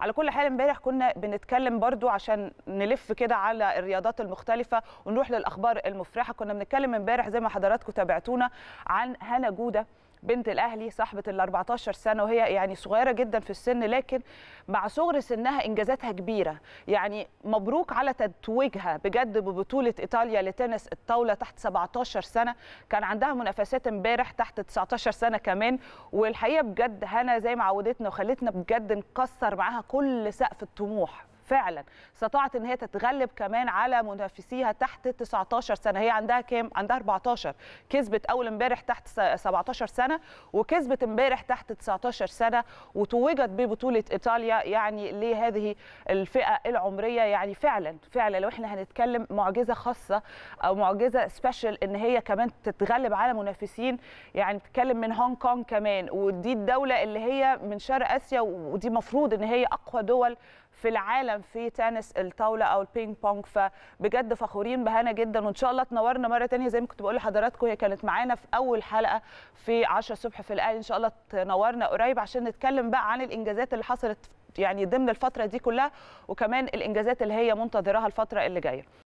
على كل حال امبارح كنا بنتكلم برضو عشان نلف كده على الرياضات المختلفه ونروح للاخبار المفرحه كنا بنتكلم امبارح زي ما حضراتكم تابعتونا عن هنا جوده بنت الاهلي صاحبه ال 14 سنه وهي يعني صغيره جدا في السن لكن مع صغر سنها انجازاتها كبيره يعني مبروك على تتويجها بجد ببطوله ايطاليا لتنس الطاوله تحت 17 سنه كان عندها منافسات امبارح تحت 19 سنه كمان والحقيقه بجد هنا زي ما عودتنا وخلتنا بجد نكسر معاها كل سقف الطموح فعلا استطاعت ان هي تتغلب كمان على منافسيها تحت 19 سنه هي عندها كام عندها 14 كسبت اول امبارح تحت 17 سنه وكسبت امبارح تحت 19 سنه وتوجت ببطوله ايطاليا يعني لهذه الفئه العمريه يعني فعلا فعلا لو احنا هنتكلم معجزه خاصه او معجزه سبيشال ان هي كمان تتغلب على منافسين يعني تتكلم من هونج كونج كمان ودي الدوله اللي هي من شرق اسيا ودي مفروض ان هي اقوى دول في العالم في تنس الطاوله او البينج بونج فبجد فخورين بهانا جدا وان شاء الله تنورنا مره ثانيه زي ما كنت بقول لحضراتكم هي كانت معانا في اول حلقه في 10 الصبح في الاهلي ان شاء الله تنورنا قريب عشان نتكلم بقى عن الانجازات اللي حصلت يعني ضمن الفتره دي كلها وكمان الانجازات اللي هي منتظراها الفتره اللي جايه